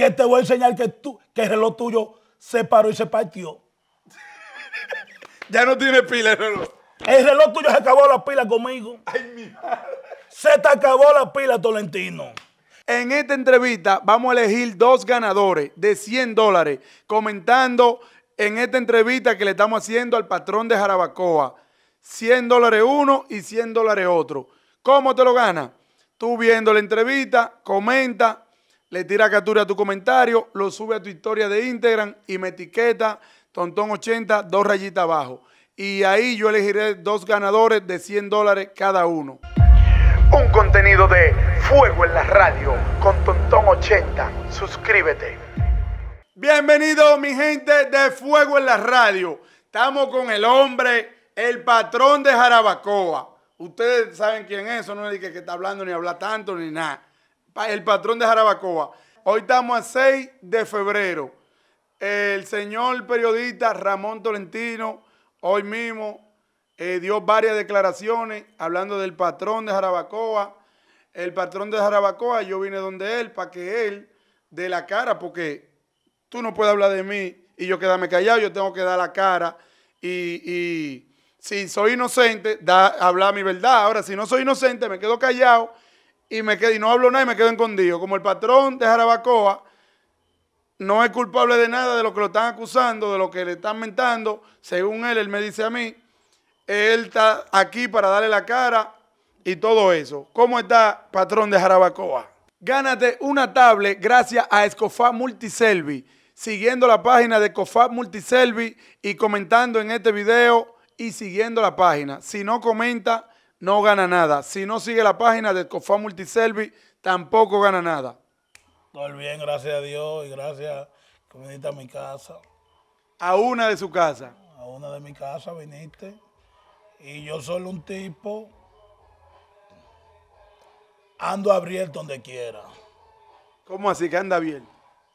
que te voy a enseñar que, tú, que el reloj tuyo se paró y se partió. ya no tiene pila el reloj. El reloj tuyo se acabó la pila conmigo. Se te acabó la pila, Tolentino. En esta entrevista vamos a elegir dos ganadores de 100 dólares comentando en esta entrevista que le estamos haciendo al patrón de Jarabacoa. 100 dólares uno y 100 dólares otro. ¿Cómo te lo ganas? Tú viendo la entrevista, comenta le tira captura a tu comentario, lo sube a tu historia de Instagram y me etiqueta tontón80, dos rayitas abajo. Y ahí yo elegiré dos ganadores de 100 dólares cada uno. Un contenido de Fuego en la Radio con Tontón80. Suscríbete. Bienvenido mi gente de Fuego en la Radio. Estamos con el hombre, el patrón de Jarabacoa. Ustedes saben quién es, eso no es el que está hablando ni habla tanto ni nada el patrón de Jarabacoa. Hoy estamos a 6 de febrero. El señor periodista Ramón Tolentino hoy mismo eh, dio varias declaraciones hablando del patrón de Jarabacoa. El patrón de Jarabacoa, yo vine donde él para que él dé la cara, porque tú no puedes hablar de mí y yo quedarme callado, yo tengo que dar la cara y, y si soy inocente, da, hablar mi verdad. Ahora, si no soy inocente, me quedo callado y me quedo, y no hablo nada y me quedo escondido. Como el patrón de Jarabacoa no es culpable de nada de lo que lo están acusando, de lo que le están mentando, según él, él me dice a mí, él está aquí para darle la cara y todo eso. ¿Cómo está patrón de Jarabacoa? Gánate una tablet gracias a Escofab Multiselvi siguiendo la página de Escofab Multiselvi y comentando en este video y siguiendo la página. Si no comenta, no gana nada. Si no sigue la página de Cofá Multiservi, tampoco gana nada. Todo bien, gracias a Dios y gracias que viniste a mi casa. A una de su casa. A una de mi casa viniste. Y yo solo un tipo. Ando abierto donde quiera. ¿Cómo así que anda bien?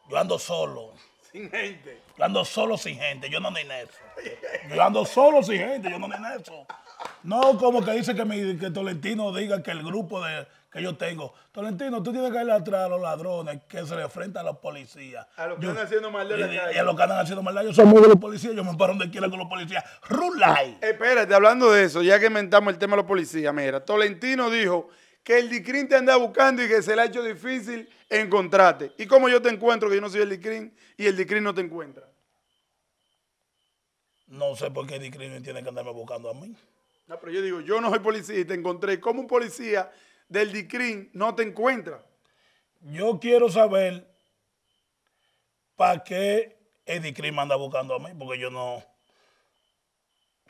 Yo ando solo. Sin gente. Yo ando solo sin gente. Yo no en eso. Yo ando solo sin gente. Yo no en eso. No, como que dice que, mi, que Tolentino diga que el grupo de, que yo tengo. Tolentino, tú tienes que ir atrás a los ladrones que se le enfrentan a los policías. A los que andan haciendo maldad. Y, a los que andan haciendo maldad. Yo soy muy de los policías, yo me paro donde quiera con los policías. Rulay. Espérate, hablando de eso, ya que inventamos el tema de los policías, mira, Tolentino dijo que el DICRIN te anda buscando y que se le ha hecho difícil encontrarte. ¿Y cómo yo te encuentro que yo no soy el DICRIN y el DICRIN no te encuentra? No sé por qué el DICRIN tiene que andarme buscando a mí. No, pero yo digo, yo no soy policía y te encontré. ¿Cómo un policía del DICRIN no te encuentra? Yo quiero saber para qué el DICRIN me anda buscando a mí, porque yo no.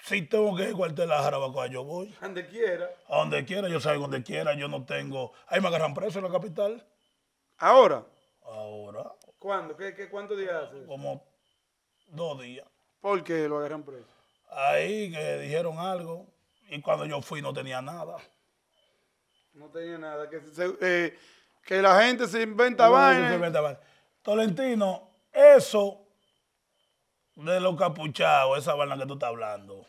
Si tengo que ir a la Jarabacoa, yo voy. A donde quiera. A donde quiera, yo salgo donde quiera, yo no tengo. Ahí me agarran preso en la capital. ¿Ahora? Ahora. ¿Cuándo? ¿Qué, cuántos días hace? Como dos días. ¿Por qué lo agarran preso? Ahí que dijeron algo y cuando yo fui no tenía nada. No tenía nada. Que, eh, la gente se inventa Tolentino, eso de los capuchados, esa vaina que tú estás hablando.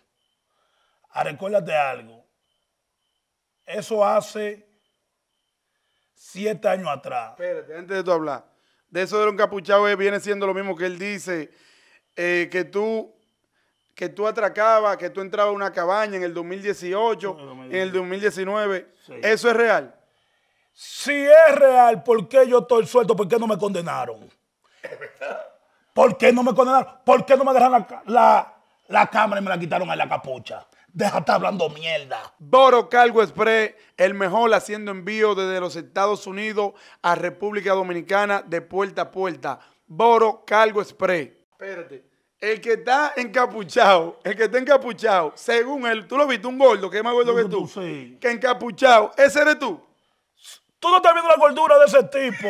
Ah, recuérdate algo. Eso hace siete años atrás. Espérate, antes de tú hablar. De eso de los capuchados eh, viene siendo lo mismo que él dice. Eh, que tú que tú atracabas, que tú entrabas a una cabaña en el 2018, en el 2019. ¿Eso es real? Si es real, ¿por qué yo estoy suelto? ¿Por qué no me condenaron? ¿Por qué no me condenaron? ¿Por qué no me dejaron la, cámara y me la quitaron a la capucha? Deja estar hablando mierda. Boro Cargo Express, el mejor haciendo envío desde los Estados Unidos a República Dominicana de puerta a puerta. Boro Cargo Express. Espérate. El que está encapuchado, el que está encapuchado, según él, tú lo viste, un gordo que es más gordo que tú, sí. que encapuchado, ese eres tú. Tú no estás viendo la gordura de ese tipo.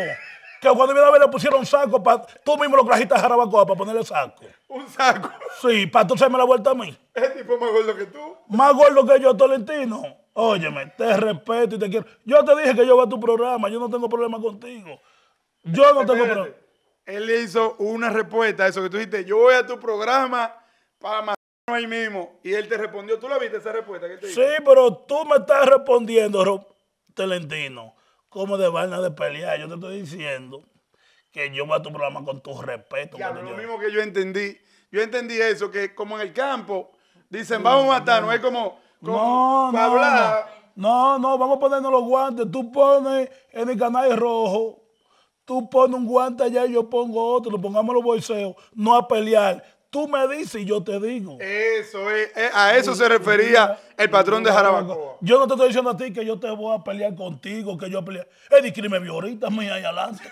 Que cuando viene a ver le pusieron saco, para tú mismo lo trajiste a Jarabacoa para ponerle saco. ¿Un saco? Sí, para tú hacerme la vuelta a mí. ¿Ese tipo más gordo que tú? Más gordo que yo, Tolentino. Óyeme, te respeto y te quiero. Yo te dije que yo voy a tu programa, yo no tengo problema contigo. Yo no tengo problema él le hizo una respuesta a eso que tú dijiste, yo voy a tu programa para matarnos ahí mismo. Y él te respondió, ¿tú la viste esa respuesta? Que te sí, pero tú me estás respondiendo, Telentino, como de vaina de pelear. Yo te estoy diciendo que yo voy a tu programa con tu respeto. lo mismo que yo entendí. Yo entendí eso, que como en el campo dicen, vamos a matarnos, no. es como, no, hablar. No. no, vamos a ponernos los guantes. Tú pones en el canal rojo Tú pones un guante allá y yo pongo otro, pongamos los bolseos, no a pelear. Tú me dices y yo te digo. Eso es, eh, a eso se refería el patrón de Jarabacoa. Yo no te estoy diciendo a ti que yo te voy a pelear contigo, que yo pelear. Es que ahorita, mía, adelante.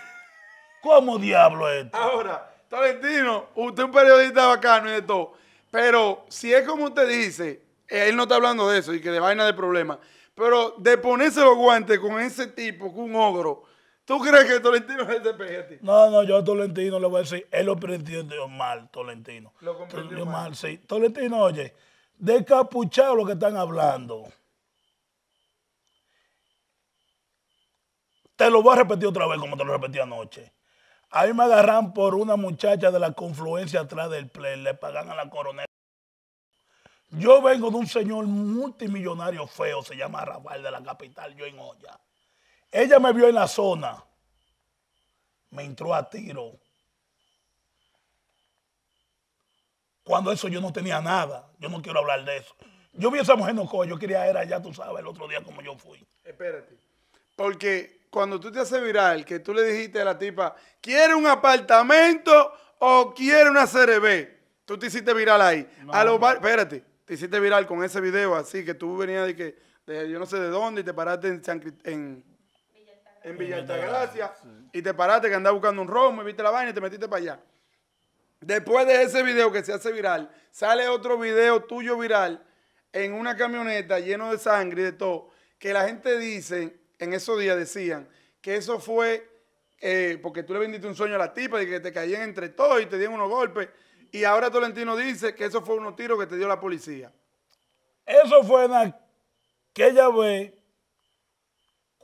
¿Cómo diablo es esto? Ahora, talentino, usted es un periodista bacano y de todo. Pero si es como usted dice, eh, él no está hablando de eso y que de vaina de problema. Pero de ponerse los guantes con ese tipo, con un ogro, ¿Tú crees que Tolentino es el de No, no, yo a Tolentino le voy a decir, él lo comprendió mal, Tolentino. Lo comprendió mal. sí. Tolentino, oye, descapuchado lo que están hablando. Te lo voy a repetir otra vez como te lo repetí anoche. Ahí me agarran por una muchacha de la confluencia atrás del play, le pagan a la coronel. Yo vengo de un señor multimillonario feo, se llama Rafael de la capital, yo en olla ella me vio en la zona. Me entró a tiro. Cuando eso yo no tenía nada. Yo no quiero hablar de eso. Yo vi a esa mujer no Yo quería ir allá, tú sabes, el otro día como yo fui. Espérate. Porque cuando tú te haces viral, que tú le dijiste a la tipa, ¿quiere un apartamento o quiere una CRB? Tú te hiciste viral ahí. a los Espérate. Te hiciste viral con ese video así que tú venías de que, yo no sé de dónde, y te paraste en, San en en Villa Altagracia, y te paraste que andabas buscando un romo me viste la vaina y te metiste para allá. Después de ese video que se hace viral, sale otro video tuyo viral en una camioneta lleno de sangre y de todo, que la gente dice, en esos días decían, que eso fue eh, porque tú le vendiste un sueño a la tipa y que te caían entre todos y te dieron unos golpes. Y ahora Tolentino dice que eso fue unos tiros que te dio la policía. Eso fue en aquella ve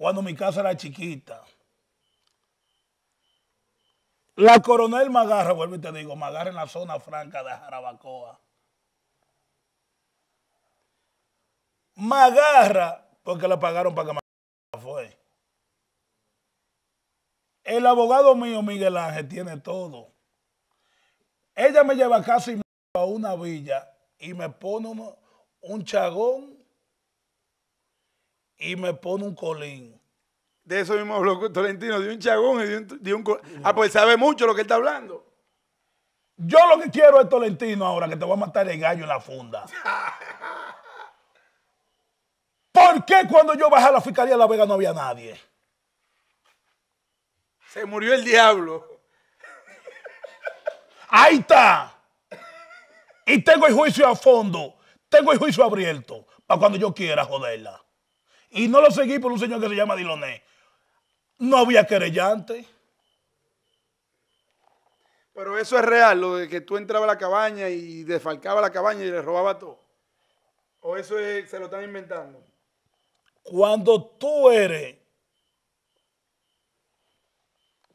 cuando mi casa era chiquita. La coronel Magarra, vuelvo y te digo, agarra en la zona franca de Jarabacoa. Magarra, porque la pagaron para que me fue. El abogado mío, Miguel Ángel, tiene todo. Ella me lleva casi a una villa y me pone un chagón y me pone un colín. De eso mismo habló Tolentino, de un chagón y de un, colín. Mm. Ah, pues sabe mucho lo que él está hablando. Yo lo que quiero es Tolentino ahora, que te voy a matar el gallo en la funda. ¿Por qué cuando yo bajé a la Fiscalía de La Vega no había nadie? Se murió el diablo. Ahí está. Y tengo el juicio a fondo. Tengo el juicio abierto para cuando yo quiera joderla. Y no lo seguí por un señor que se llama Diloné. No había querellante. Pero eso es real, lo de que tú entrabas a la cabaña y desfalcabas la cabaña y le robabas todo. ¿O eso se lo están inventando? Cuando tú eres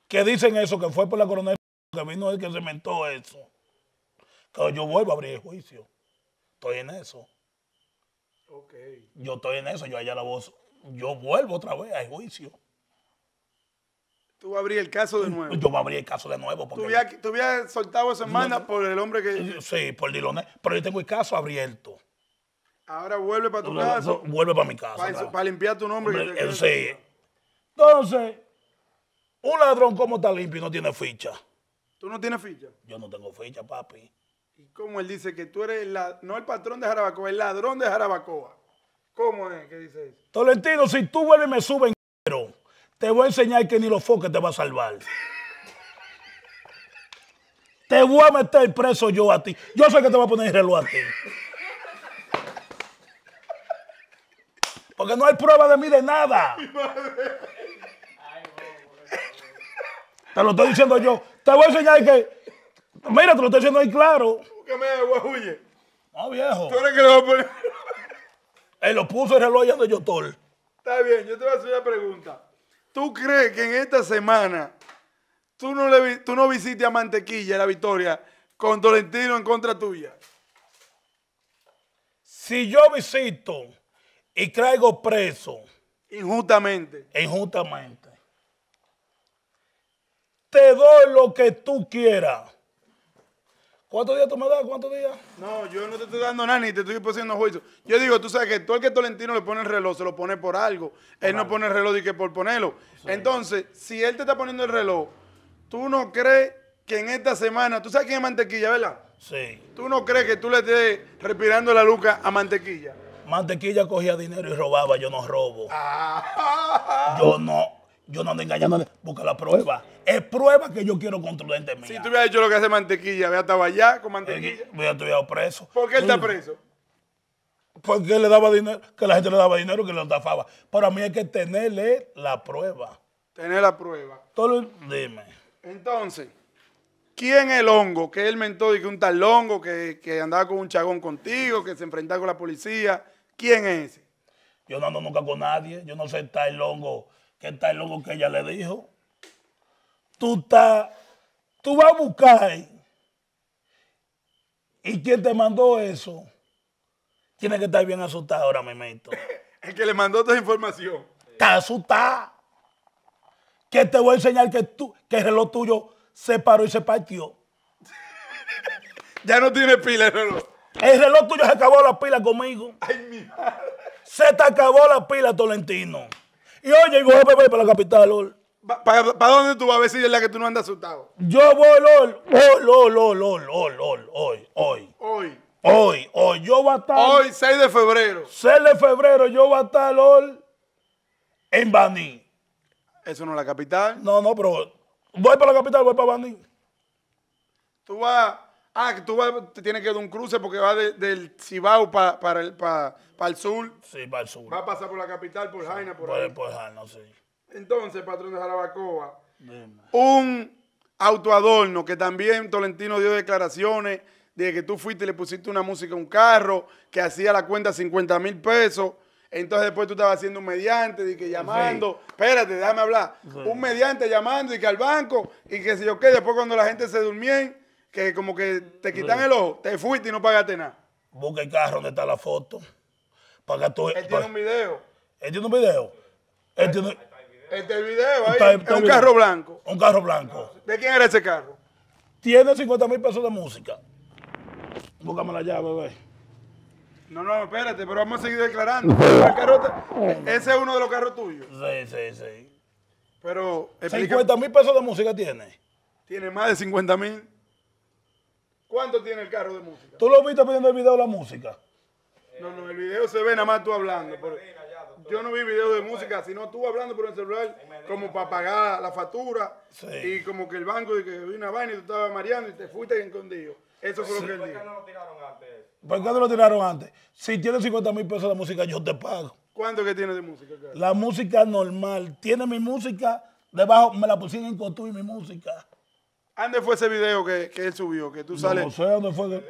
que dicen eso, que fue por la coronel que vino el que se inventó eso, Cuando yo vuelvo a abrir el juicio. Estoy en eso. Okay. Yo estoy en eso, yo allá la voz, yo vuelvo otra vez al juicio. Tú a abrí el caso de nuevo. Yo abrir el caso de nuevo. Porque tú habías soltado esa semana por el hombre que. Sí, por Diloné. Pero yo tengo el caso abierto. Ahora vuelve para tu casa. Vuelve para mi casa. Para, limpiar tu nombre. Eh, Entonces, un ladrón como está limpio no tiene ficha. ¿Tú no tienes ficha? Yo no tengo ficha, papi. Y como él dice que tú eres, la, no el patrón de Jarabacoa, el ladrón de Jarabacoa. ¿Cómo es que dice eso? Tolentino, si tú vuelves y me suben, te voy a enseñar que ni los foques te va a salvar. te voy a meter preso yo a ti. Yo sé que te voy a poner el reloj a ti. Porque no hay prueba de mí de nada. Te lo estoy diciendo yo. Te voy a enseñar que Mira, te lo estoy diciendo ahí claro. ¿Qué me huye? Ah, viejo. Tú eres que lo Él lo puso el reloj de yo todo. Está bien, yo te voy a hacer una pregunta. ¿Tú crees que en esta semana tú no, le, tú no visites a Mantequilla la victoria con Tolentino en contra tuya? Si yo visito y traigo preso. Injustamente. Injustamente. Te doy lo que tú quieras. ¿Cuántos días tú me das? ¿Cuántos días? No, yo no te estoy dando nada ni te estoy poniendo juicio. Yo digo, tú sabes que tú el que Tolentino le pone el reloj, se lo pone por algo. Él no pone el reloj y que por ponerlo. Entonces, si él te está poniendo el reloj, tú no crees que en esta semana, tú sabes quién es mantequilla, ¿verdad? Sí. ¿Tú no crees que tú le estés respirando la luca a mantequilla? Mantequilla cogía dinero y robaba, yo no robo. Ah. Yo no yo no ando engañando, busca la prueba. Es prueba que yo quiero contundente mía. Si tú hubieras hecho lo que hace mantequilla, había estado allá con eh, mantequilla. Eh, hubiera estudiado preso. ¿Por qué él está preso? Porque le daba dinero, que la gente le daba dinero, que le estafaba. Para mí hay que tenerle la prueba. Tener la prueba. Todo dime. Entonces, ¿quién es el hongo? Que él mentó y que un tal hongo que, que andaba con un chagón contigo, que se enfrentaba con la policía. ¿Quién es ese? Yo no ando nunca con nadie. Yo no sé tal hongo ¿Qué tal el que ella le dijo. Tú, estás, tú vas a buscar. Y quien te mandó eso, tiene que estar bien asustado ahora miento El que le mandó esta información. Está asustado. Que te voy a enseñar que, tú, que el reloj tuyo se paró y se partió. ya no tiene pila el reloj. El reloj tuyo se acabó la pila conmigo. Se te acabó la pila, Tolentino. Y voy llegó voy para la capital, LOL. ¿Para dónde tú vas a ver si es la que tú no andas asustado? Yo voy, LOL. LOL, LOL, LOL, LOL, LOL, hoy, hoy. Hoy. Hoy, hoy. Yo voy a estar. Hoy, 6 de febrero. 6 de febrero, yo voy a estar, LOL, en Baní. ¿Eso no es la capital? No, no, pero voy para la capital, voy para Baní. Tú vas Ah, que tú tienes que dar un cruce porque va del Cibao para el, sur. Sí, para el sur. Va a pasar por la capital, por Jaina, por, Por Jaina, sí. Entonces, patrón de Jarabacoa, un autoadorno que también Tolentino dio declaraciones de que tú fuiste y le pusiste una música a un carro que hacía la cuenta 50 mil pesos. Entonces después tú estabas haciendo un mediante, de que llamando, espérate, déjame hablar, un mediante llamando y que al banco y que si yo qué, después cuando la gente se durmía que como que te quitan el ojo, te fuiste y no pagaste nada. Busca el carro donde está la foto. Para que tú, él tiene un video. Él tiene un video. el tiene... Este video ahí, es un carro blanco. Un carro blanco. ¿De quién era ese carro? Tiene 50 mil pesos de música. Búscame la llave, güey. No, no, espérate, pero vamos a seguir declarando. ese es uno de los carros tuyos. Sí, sí, sí. Pero. 50 mil pesos de música tiene. Tiene más de 50 mil. ¿Cuánto tiene el carro de música? ¿Tú lo viste pidiendo el video de la música? No, no, el video se ve nada más tú hablando. yo no vi video de música, sino tú hablando por el celular como para pagar la factura sí. y como que el banco de que vi una vaina y tú estabas mareando y te fuiste escondido. Eso fue lo que él dijo. ¿Por qué no lo tiraron antes? Si tienes 50 mil pesos de música, yo te pago. ¿Cuánto que tiene de música? La música normal. Tiene mi música debajo, me la pusieron en y mi música. ¿Dónde fue ese video que, que él subió? Que tú sales. No sé dónde fue.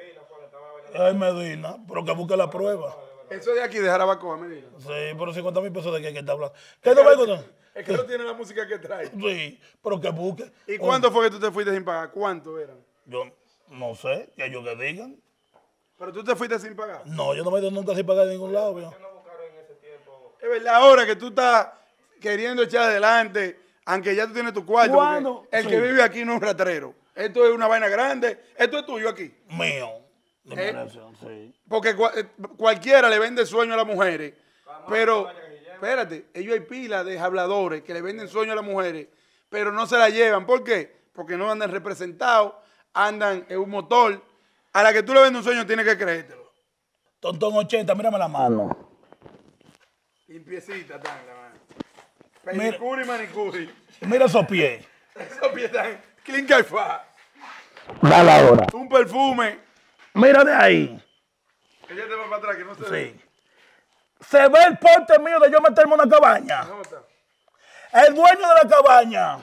en Medina, pero que busque la prueba. Eso de aquí, de Jarabacoa, Medina. Sí, pero 50 mil pesos de qué que está hablando. ¿Qué te va Es que no tiene la música que trae. Sí, pero que busque. ¿Y cuánto fue que tú te fuiste sin pagar? ¿Cuánto eran? Yo no sé, que ellos que digan. ¿Pero tú te fuiste sin pagar? No, yo no me he ido nunca sin pagar de ningún lado. ¿Por qué no buscaron en ese tiempo? Es verdad, ahora que tú estás queriendo echar adelante aunque ya tú tienes tu cuarto. El que vive aquí no es un ratrero Esto es una vaina grande. Esto es tuyo aquí. Mío. Eh, porque eh, cualquiera le vende sueño a las mujeres. pero, espérate, ellos hay pila de habladores que le venden sueño a las mujeres, pero no se la llevan. ¿Por qué? Porque no andan representados, andan en un motor. A la que tú le vendes un sueño, tiene que creértelo. Tontón 80, mírame la mano. Limpiecita, tan la mano. Pedicuri y manicuri. Mira esos pies. Esos pies están clean fa. Dale ahora. Un perfume. Mira de ahí. Ella te va para atrás, que no se sí. ve. Se ve el porte mío de yo meterme en una cabaña. el dueño de la cabaña.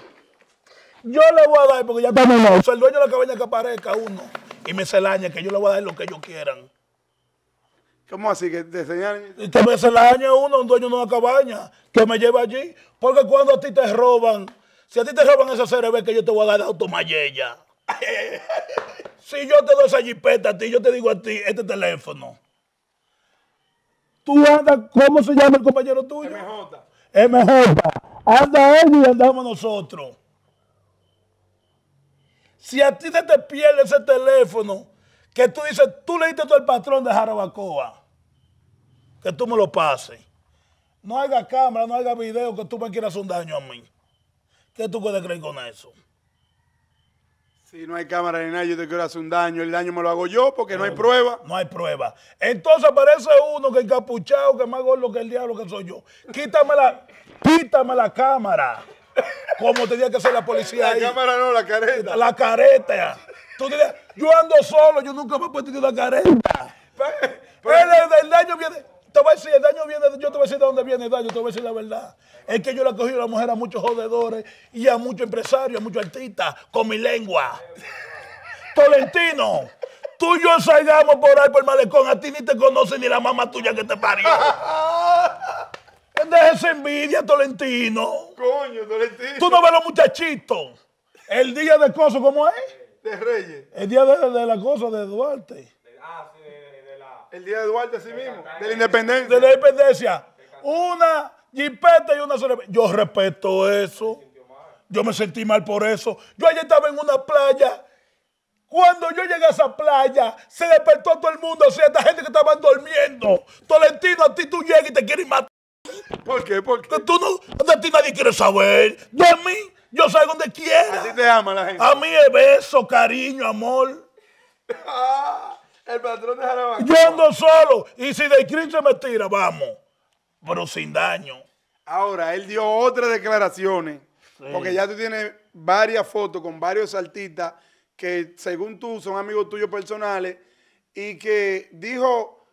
Yo le voy a dar, porque ya está. El dueño de la cabaña que aparezca uno y me celaña, que yo le voy a dar lo que ellos quieran. ¿Cómo así? Que te señalan. Te la año uno, un dueño de una cabaña, que me lleva allí. Porque cuando a ti te roban, si a ti te roban esa cerebro, que yo te voy a dar de automayella. si yo te doy esa jipeta a ti, yo te digo a ti, este teléfono. Tú andas, ¿cómo se llama el compañero tuyo? MJ. MJ. Anda él y andamos nosotros. Si a ti se te pierde ese teléfono, que tú dices, tú le diste todo el patrón de Jarabacoa que tú me lo pases. No haga cámara, no haga video que tú me quieras un daño a mí. ¿Qué tú puedes creer con eso? Si no hay cámara ni nadie yo te quiero hacer un daño. El daño me lo hago yo porque no, hay prueba. No hay prueba. Entonces parece uno que encapuchado, que más gordo que el diablo que soy yo. Quítame la, quítame la cámara. Como tenía que ser la policía. La cámara no, la careta. La careta. Tú dirías, yo ando solo, yo nunca me he puesto una careta. Pero, el daño viene. Te voy a decir, el daño viene, yo te voy a decir de dónde viene el daño, te voy a decir la verdad. Es que yo le he cogido a la mujer a muchos jodedores y a muchos empresarios, a muchos artistas, con mi lengua. Tolentino, tú y yo salgamos por ahí por el malecón, a ti ni te conoce ni la mamá tuya que te parió. Deja esa envidia, Tolentino. Coño, Tolentino. Tú no ves los muchachitos. El día de cosas ¿cómo es? De Reyes. El día de, de la cosa de Duarte. El día de Duarte, sí mismo. De la independencia. De la independencia. Una jipeta y una Yo respeto eso. Yo me sentí mal por eso. Yo ayer estaba en una playa. Cuando yo llegué a esa playa, se despertó todo el mundo. O sea, esta gente que estaba durmiendo. Tolentino, a ti tú llegas y te quieres matar. ¿Por qué? ¿Por qué? Tú no, de ti nadie quiere saber. De mí, yo salgo donde quiera. A ti te ama la gente. A mí es beso, cariño, amor. Ah. El patrón de Jarabacoa. Yo solo. Y si de Cristo me tira, vamos. Pero sin daño. Ahora, él dio otras declaraciones. Porque ya tú tienes varias fotos con varios artistas que, según tú, son amigos tuyos personales. Y que dijo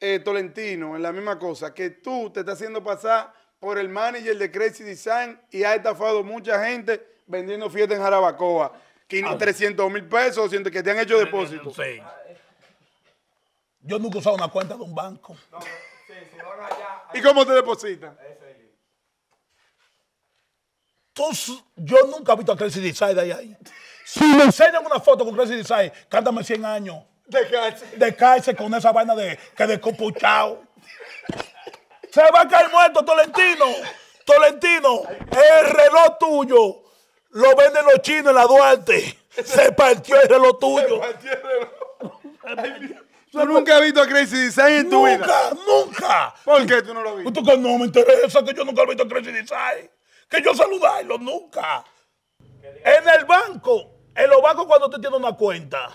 eh, Tolentino en la misma cosa, que tú te estás haciendo pasar por el manager de Crazy Design y ha estafado mucha gente vendiendo fiesta en Jarabacoa. 300 ah. mil pesos, que te han hecho depósitos. Sí. Yo nunca he usado una cuenta de un banco. ¿Y cómo te depositan? yo nunca he visto a Crazy Design ahí. ahí. Si me enseñan una foto con Crazy Design, cántame 100 años. De cárcel. De cárcel con esa vaina de que Se va a caer muerto, Tolentino. Tolentino, el reloj tuyo lo venden los chinos en la Duarte. Se partió el reloj tuyo. ¿Tú nunca has visto a Crazy Design en tu vida? Nunca, nunca. ¿Por qué tú no lo viste? que no me interesa que yo nunca he visto a Crazy Design. Que yo saludarlo nunca. En el banco, en los bancos cuando usted tiene una cuenta,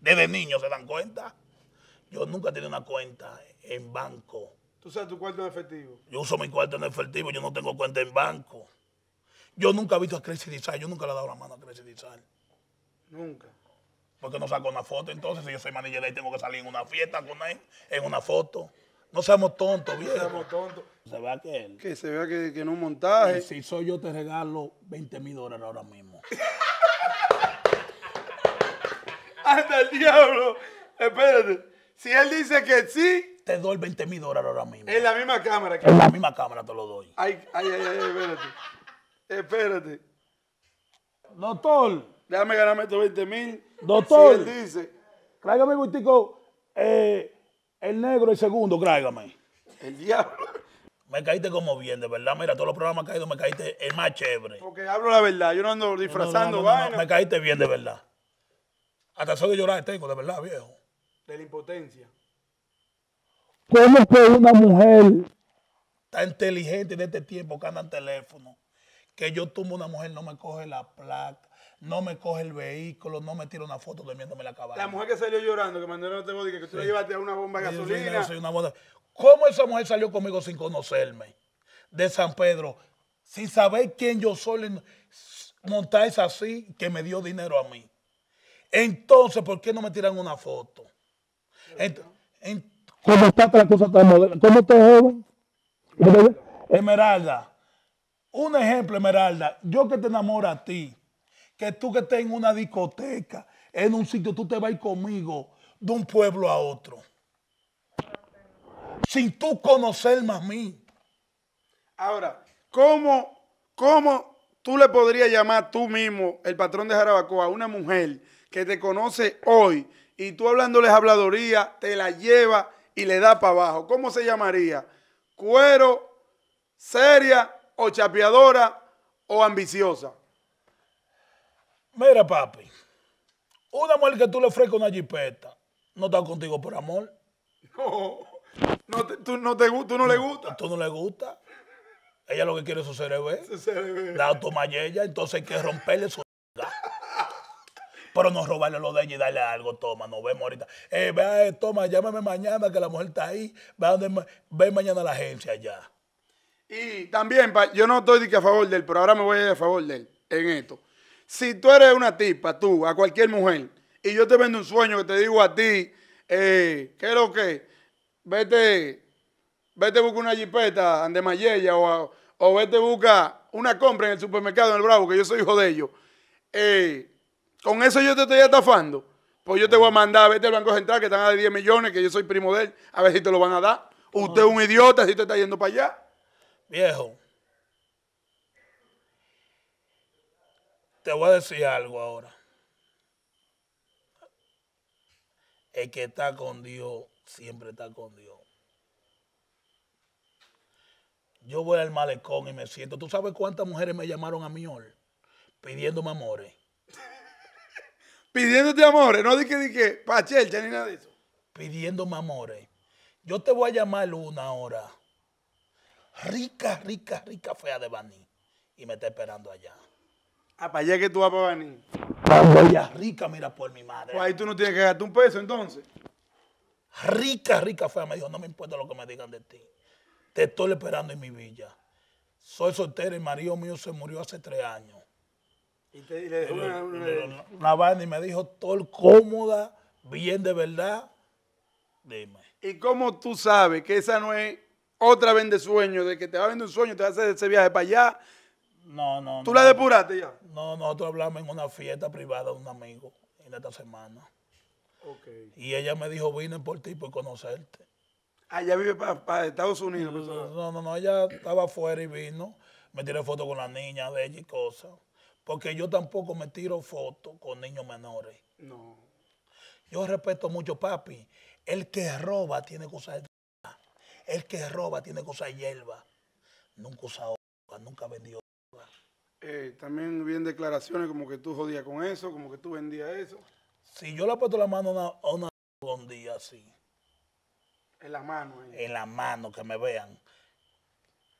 desde niño se dan cuenta. Yo nunca he tenido una cuenta en banco. ¿Tú sabes tu cuarto en efectivo? Yo uso mi cuarto en efectivo, yo no tengo cuenta en banco. Yo nunca he visto a Crazy Design, yo nunca le he dado la mano a Crazy Design. Nunca porque no saco una foto. Entonces, si yo soy manager ahí, tengo que salir en una fiesta con él, en una foto. No seamos tontos, viejo. No seamos tontos. Se vea que él. se vea que, no un montaje. si soy yo, te regalo 20 mil dólares ahora mismo. Hasta el diablo. Espérate. Si él dice que sí. Te doy 20 mil dólares ahora mismo. En la misma cámara. Que... En la misma cámara te lo doy. Ay, ay, ay, ay espérate. Espérate. Doctor déjame ganarme estos 20 mil. Doctor, si él dice, Cráigame, Gustico, eh, el negro, el segundo, cráigame. El diablo. Me caíste como bien, de verdad. Mira, todos los programas caídos me caíste el más chévere. Porque hablo la verdad, yo no ando disfrazando, más. me caíste bien, de verdad. Hasta soy de llorar tengo, de verdad, viejo. De la impotencia. ¿Cómo puede una mujer tan inteligente de este tiempo que anda en teléfono, que yo tumbo una mujer, no me coge la plata no me coge el vehículo, no me tira una foto durmiéndome la cabaña. La mujer que salió llorando, que mandó no te que tú sí. llevaste a una bomba de gasolina. Soy una ¿Cómo esa mujer salió conmigo sin conocerme? De San Pedro, sin saber quién yo soy, montar es así que me dio dinero a mí. Entonces, ¿por qué no me tiran una foto? ¿Cómo está otra cosa tan moderna? ¿Cómo está Esmeralda, un ejemplo, Esmeralda, yo que te enamoro a ti, que tú que estés en una discoteca, en un sitio, tú te vas conmigo de un pueblo a otro. Sin tú conocer más mí. Ahora, ¿cómo, cómo tú le podrías llamar tú mismo, el patrón de Jarabacoa, a una mujer que te conoce hoy y tú hablándoles habladoría, te la lleva y le da para abajo? ¿Cómo se llamaría? ¿Cuero, seria o chapeadora o ambiciosa? Mira, papi, una mujer que tú le ofrezcas una jipeta, no está contigo por amor. No, tú, no te, no le gusta. Tú no le gusta. Ella lo que quiere es su cerebro. Su cerebro. La ella, entonces hay que romperle su... Pero no robarle lo de ella y darle algo, toma, nos vemos ahorita. Eh, vea, eh, toma, llámame mañana que la mujer está ahí. ve mañana a la agencia allá. Y también, yo no estoy de que a favor de él, pero ahora me voy a ir a favor de él en esto si tú eres una tipa, tú, a cualquier mujer, y yo te vendo un sueño que te digo a ti, eh, ¿qué es lo que? Vete, vete busca una jipeta de Mayella o, o vete busca una compra en el supermercado en el Bravo, que yo soy hijo de ellos. Eh, con eso yo te estoy estafando. Pues yo te voy a mandar, vete al Banco Central, que están a 10 millones, que yo soy primo de él, a ver si te lo van a dar. Usted es un idiota si te está yendo para allá. Viejo, Te voy a decir algo ahora. El que está con Dios siempre está con Dios. Yo voy al malecón y me siento. ¿Tú sabes cuántas mujeres me llamaron a mi hoy? Pidiéndome amores. Pidiéndote amores. No dije, dije, pachelcha ni nada de eso. Pidiéndome amores. Yo te voy a llamar una hora. Rica, rica, rica, fea de Baní. Y me está esperando allá. Ah, para allá que tú vas para venir. Para rica, mira, por mi madre. Pues ahí tú no tienes que gastar un peso entonces. Rica, rica fue. Me dijo, no me importa lo que me digan de ti. Te estoy esperando en mi villa. Soy soltero, y marido mío se murió hace tres años. Y, te, dije, una, una, y me dijo, todo cómoda, bien de verdad. Dime. ¿Y cómo tú sabes que esa no es otra vez de sueño? De que te va a vender un sueño, te va a hacer ese viaje para allá no, no. ¿Tú la depuraste ya? No, no, nosotros hablamos en una fiesta privada de un amigo en esta semana. Ok. Y ella me dijo, vine por ti, por conocerte. Ah, ella vive para Estados Unidos. Mm, pues, no, no, no, ella estaba afuera y vino. Me tiré foto con la niña de ella y cosas. Porque yo tampoco me tiro fotos con niños menores. No. Yo respeto mucho, papi. El que roba tiene cosas de El que roba tiene cosas hierba. Nunca usa hoja, nunca vendió eh, también bien declaraciones como que tú jodías con eso, como que tú vendías eso. Si yo le he puesto la mano a una, un día así. En la mano. Eh. En la mano, que me vean.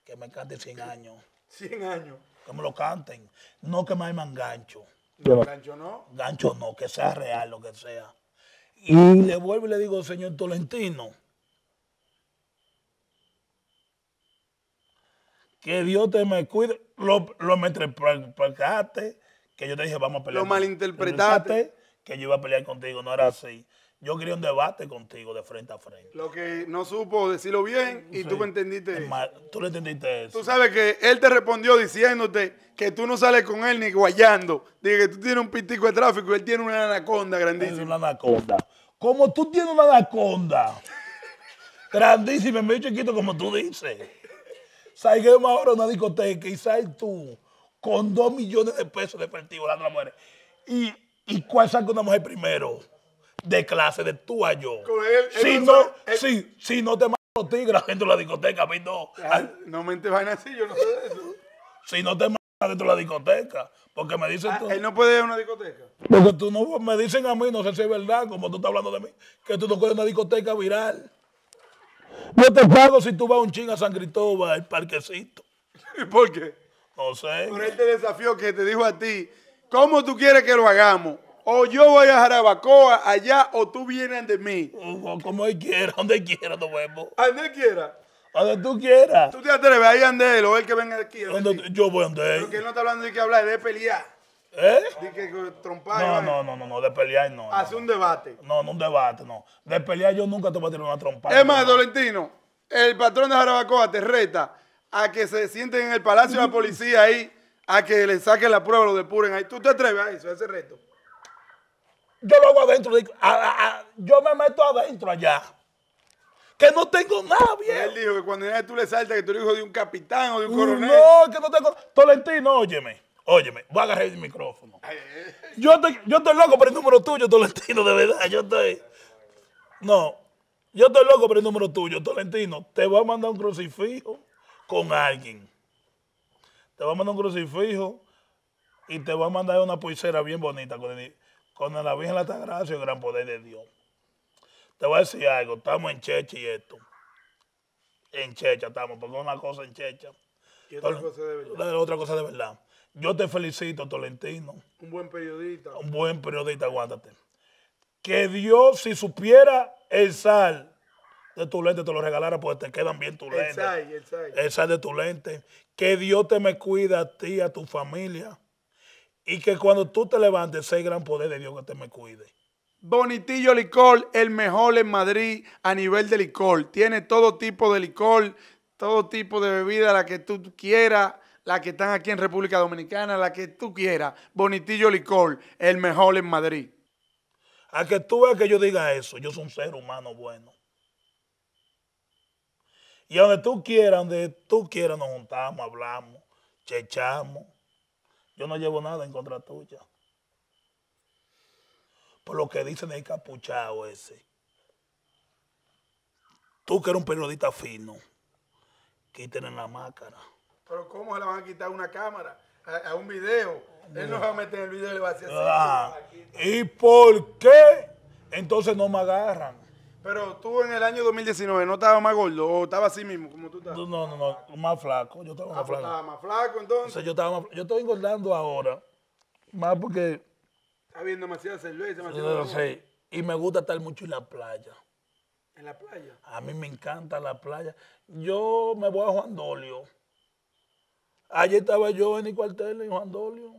Que me cante 100 años. 100 años. Que me lo canten. No que me hagan gancho. gancho no. Gancho no, que sea real lo que sea. Y mm. le vuelvo y le digo, señor Tolentino, que Dios te me cuide, lo, lo para que yo te dije, vamos a pelear. Lo malinterpretaste. Que yo iba a pelear contigo, no era así. Yo quería un debate contigo de frente a frente. Lo que no supo decirlo bien y tú me entendiste Tú le entendiste eso. Tú sabes que él te respondió diciéndote que tú no sales con él ni guayando. Dije que tú tienes un pitico de tráfico y él tiene una anaconda grandísima. una anaconda. Como tú tienes una anaconda grandísima, medio chiquito como tú dices salguemos ahora a una discoteca y sal tú con dos millones de pesos de efectivo la a mujer. ¿Y, ¿Y cuál saca una mujer primero? De clase, de tú a yo. si, no, te matan los tigres dentro de la discoteca, a mí no. no me vaina así, yo no sé de eso. si no te matan dentro de la discoteca, porque me dicen ah, tú... Él no puede ir a una discoteca. Porque tú no, me dicen a mí, no sé si es verdad, como tú estás hablando de mí, que tú no puedes ir a una discoteca viral. Yo te pago si tú vas un ching a San Cristóbal, al parquecito. ¿Y por qué? No sé. Por este desafío que te dijo a ti, ¿cómo tú quieres que lo hagamos? O yo voy a Jarabacoa allá o tú vienes de mí. como él quiera, donde quiera nos vemos. ¿A donde quiera? A donde tú quieras. Tú te atreves ahí andé él o que venga aquí. Yo voy a él. Porque él no está hablando de qué hablar, de pelear. ¿Eh? Dije que trompar. No, no, no, no, no, de pelear no. Hace un debate. No, no, un debate, no. De pelear yo nunca te voy a tirar una trompa. Es más, Dolentino, el patrón de Jarabacoa te reta a que se sienten en el Palacio de la Policía ahí, a que le saquen la prueba, lo depuren ahí. ¿Tú te atreves a eso, a ese reto? Yo lo hago adentro. yo me meto adentro allá. Que no tengo nada, bien. Él dijo que cuando tú le saltas que tú eres hijo de un capitán o de un uh, coronel. No, que no tengo. Tolentino, óyeme. Óyeme, voy a agarrar el micrófono. Yo estoy, yo estoy loco por el número tuyo, Tolentino, de verdad. Yo estoy. No, yo estoy loco por el número tuyo, Tolentino. Te voy a mandar un crucifijo con alguien. Te voy a mandar un crucifijo y te voy a mandar una pulsera bien bonita con, la Virgen de la Tagracia y el gran poder de Dios. Te voy a decir algo, estamos en checha y esto. En checha estamos, porque una cosa en checha. otra cosa de verdad. Yo te felicito, Tolentino. Un buen periodista. Un buen periodista, aguántate. Que Dios, si supiera el sal de tu lente, te lo regalara porque te quedan bien tu lentes. El sal, el sal. El sal de tu lente. Que Dios te me cuida a ti, a tu familia. Y que cuando tú te levantes, sea el gran poder de Dios que te me cuide. Bonitillo Licor, el mejor en Madrid a nivel de licor. Tiene todo tipo de licor, todo tipo de bebida, la que tú quieras la que están aquí en República Dominicana, la que tú quieras. Bonitillo Licor, el mejor en Madrid. A que tú veas que yo diga eso, yo soy un ser humano bueno. Y donde tú quieras, donde tú quieras, nos juntamos, hablamos, chechamos. Yo no llevo nada en contra tuya. Por lo que dicen el capuchado ese. Tú que eres un periodista fino, quítenle la máscara. Pero ¿cómo le van a quitar una cámara a, un video? Él no va a meter el video y le va a hacer así. Ah, ¿Y por qué entonces no me agarran? Pero tú en el año 2019 no estabas más gordo o estabas así mismo como tú estás. No, no, no, más flaco. Yo estaba ah, más pues, flaco. más flaco entonces. yo estaba yo estoy engordando ahora. Más porque está viendo demasiada cerveza, demasiada no, sé. Y me gusta estar mucho en la playa. ¿En la playa? A mí me encanta la playa. Yo me voy a Juan Dolio Ayer estaba yo en el cuartel en Juan Dolio.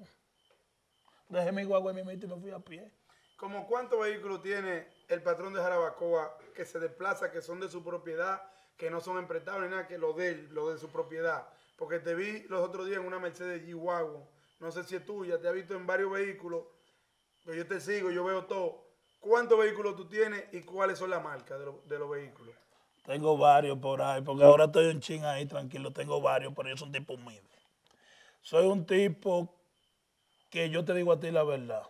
Dejé mi guagua en mi mito y me fui a pie. ¿Cómo cuántos vehículos tiene el patrón de Jarabacoa que se desplaza, que son de su propiedad, que no son emprestables, nada, que lo de él, lo de su propiedad? Porque te vi los otros días en una Mercedes g guagua. No sé si es tuya, te ha visto en varios vehículos. Pero yo te sigo, yo veo todo. ¿Cuántos vehículos tú tienes y cuáles son las marcas de, los vehículos? Tengo varios por ahí, porque ahora estoy en ching ahí, tranquilo. Tengo varios, pero yo soy tipo humilde. Soy un tipo que yo te digo a ti la verdad.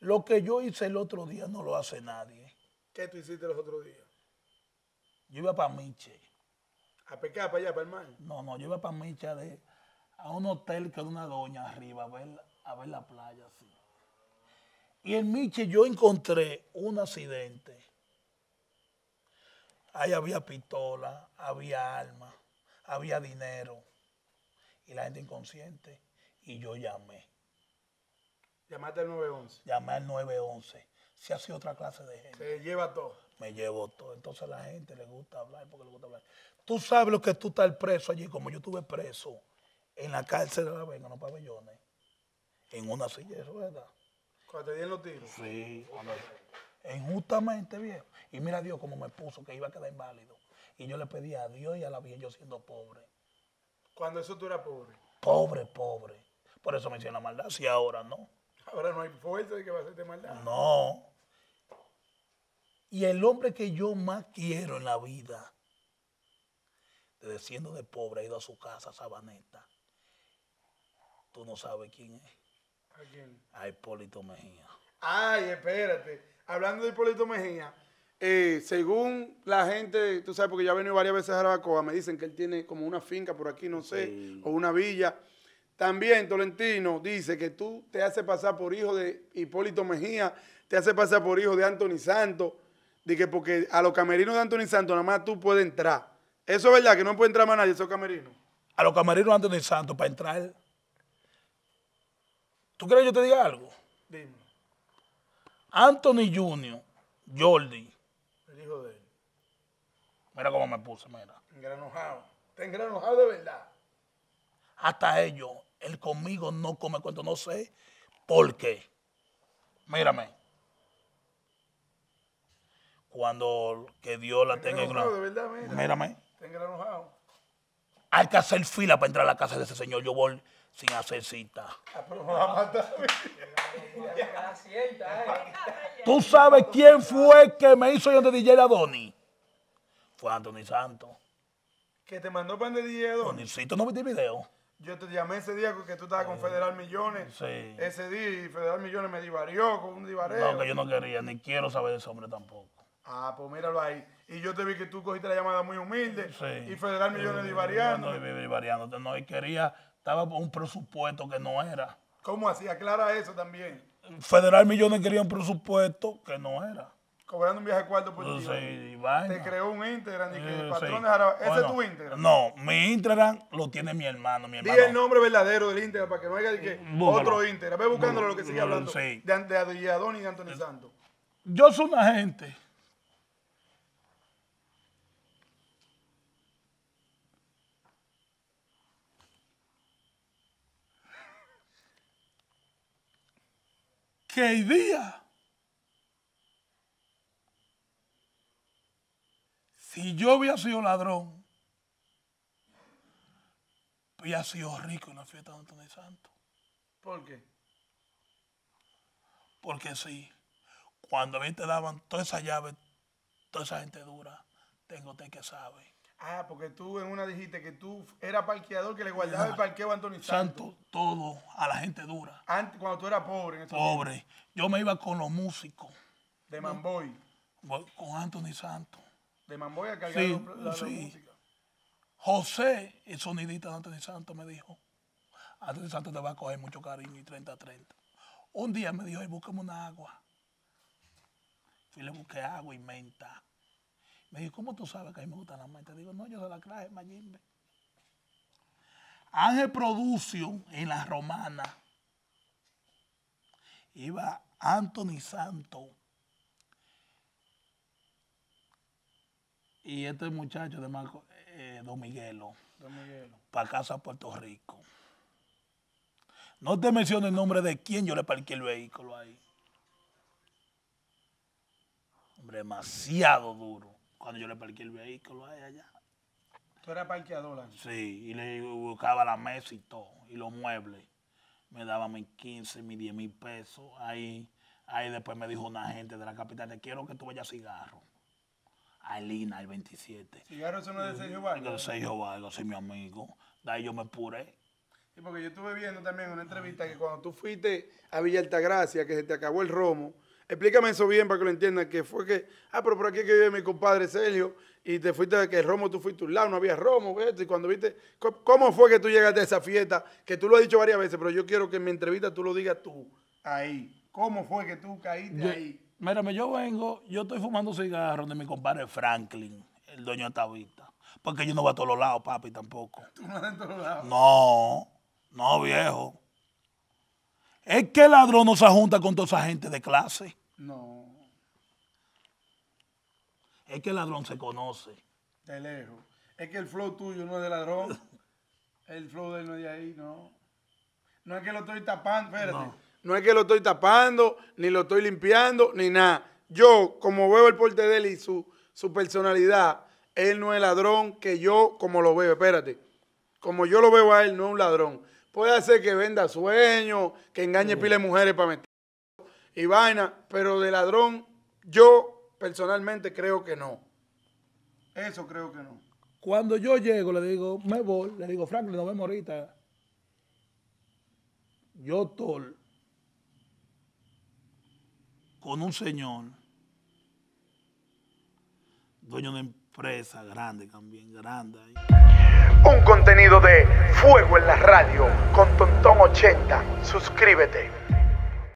Lo que yo hice el otro día no lo hace nadie. ¿Qué tú hiciste los otros días? Yo iba para Miche. ¿A pecar para allá, para el mar? No, no, yo iba para Miche a, un hotel que una doña arriba, a ver, a ver la playa Y en Miche yo encontré un accidente. Ahí había pistola, había arma, había dinero y la gente inconsciente. Y yo llamé. Llamaste al 911. Llamé al 911. Se hace otra clase de gente. Se lleva todo. Me llevo todo. Entonces a la gente le gusta hablar porque le gusta hablar. Tú sabes lo que tú estás preso allí, como yo estuve preso en la cárcel de la venga, en los pabellones, en una silla de ruedas. Cuando te dieron los tiros. Sí, injustamente viejo. Y mira Dios cómo me puso, que iba a quedar inválido. Y yo le pedí a Dios y a la vieja yo siendo pobre, cuando eso tú eras pobre. Pobre, pobre. Por eso me la maldad. Si ahora no. Ahora no hay fuerza de que va a hacerte maldad. No. Y el hombre que yo más quiero en la vida, desde siendo de pobre, ha ido a su casa, a Sabaneta. Tú no sabes quién es. ¿A quién? A Hipólito Mejía. Ay, espérate. Hablando de Hipólito Mejía, eh, según la gente, tú sabes, porque ya he venido varias veces a Jarabacoa, me dicen que él tiene como una finca por aquí, no sé, o una villa. También Tolentino dice que tú te haces pasar por hijo de Hipólito Mejía, te haces pasar por hijo de Anthony Santos, de que porque a los camerinos de Anthony Santos nada más tú puedes entrar. Eso es verdad, que no puede entrar más nadie, esos camerinos. A los camerinos de Anthony Santos para entrar. ¿Tú crees que yo te diga algo? Dime. Anthony Junior, Jordi, de él. Mira cómo me puse, mira. Engranojado. Está de verdad. Hasta ellos, él conmigo no come cuando no sé por qué. Mírame. Cuando que Dios la tenga en De Mírame. Hay que hacer fila para entrar a la casa de ese señor. Yo voy sin hacer cita. Ah, ¿Tú sabes quién fue que me hizo yo de DJ a Donny? Fue Anthony Santos. ¿Que te mandó para de DJ a si tú no viste el video. Yo te llamé ese día porque tú estabas con Federal Millones. Sí. Ese día y Federal Millones me divarió con un divareo. No, que yo no quería, ni quiero saber de ese hombre tampoco. Ah, pues míralo ahí. Y yo te vi que tú cogiste la llamada muy humilde. Sí. Y Federal Millones divariando. No, divariando. No, y quería estaba por un presupuesto que no era. ¿Cómo así? Aclara eso también. Federal Millones quería un presupuesto que no era. Cobrando un viaje cuarto por día. Sí, Te creó un Instagram y que eh, patrones ¿Ese es tu Instagram? No, mi Instagram lo tiene mi hermano, mi hermano. Dile el nombre verdadero del Instagram para que no haya que otro Instagram. Ve buscándolo lo que sigue hablando de, de y de Anthony eh, Santos. Yo soy una gente que hoy día, Si yo hubiera sido ladrón, hubiera sido rico en la fiesta de Antonio Santo. ¿Por qué? Porque sí, cuando a mí te daban toda esa llave, toda esa gente dura, tengo usted que saber. Ah, porque tú en una dijiste que tú era parqueador que le guardaba el parqueo a Anthony Santos. Santo, todo, a la gente dura. cuando tú eras pobre. En pobre. Yo me iba con los músicos. De Mamboy. Con Anthony Santos. De Mamboy a cargar sí, la, música. José, el sonidista de Anthony Santos, me dijo, Anthony Santos te va a coger mucho cariño y 30-30. Un día me dijo, ay, búsqueme una agua. Fui y le busqué agua y menta me dijo, ¿cómo tú sabes que a mí me gusta la Te Digo, no, yo se la traje, Mayimbe. Ángel Producio en la romana. Iba Anthony Santo. Y este muchacho de Marco, eh, Don Miguelo. Para casa Puerto Rico. No te menciono el nombre de quién yo le parqué el vehículo ahí. Hombre, demasiado duro cuando yo le parqué el vehículo a allá. ¿Tú eras parqueador? Sí, y le buscaba la mesa y todo, y los muebles. Me daba mis 15, mis 10 mil pesos. Ahí, ahí después me dijo una gente de la capital, te quiero que tú vayas a cigarro. Alina, el 27. ¿Cigarro es no de Sergio Vargas? De Sergio Vargas, sí, mi amigo. De ahí yo me puré. Sí, porque yo estuve viendo también una entrevista que cuando tú fuiste a Villa Altagracia, que se te acabó el romo, Explícame eso bien para que lo entiendan, que fue que, ah, pero por aquí que vive mi compadre Sergio, y te fuiste, de que el romo tú fuiste a un lado, no había romo, y cuando viste, ¿cómo fue que tú llegaste a esa fiesta? Que tú lo has dicho varias veces, pero yo quiero que en mi entrevista tú lo digas tú, ahí. ¿Cómo fue que tú caíste ahí? Mírame, yo vengo, yo estoy fumando cigarros de mi compadre Franklin, el dueño de Tabita, porque yo no voy a todos los lados, papi, tampoco. ¿Tú no vas a todos lados? No, no, viejo. Es que el ladrón no se junta con toda esa gente de clase. No. Es que el ladrón se conoce. De lejos. Es que el flow tuyo no es de ladrón. el flow de él no es de ahí, no. No es que lo estoy tapando, espérate. No. es que lo estoy tapando, ni lo estoy limpiando, ni nada. Yo, como veo el porte de él y su, su personalidad, él no es ladrón que yo, como lo veo, espérate. Como yo lo veo a él, no es un ladrón. Puede ser que venda sueños, que engañe pilas mujeres para meter y vaina, pero de ladrón yo personalmente creo que no. Eso creo que no. Cuando yo llego, le digo, me voy, le digo, Franklin, nos vemos ahorita. Yo tol con un señor, dueño de empresa grande también, grande. Un contenido de Fuego en la Radio con Tontón 80. Suscríbete.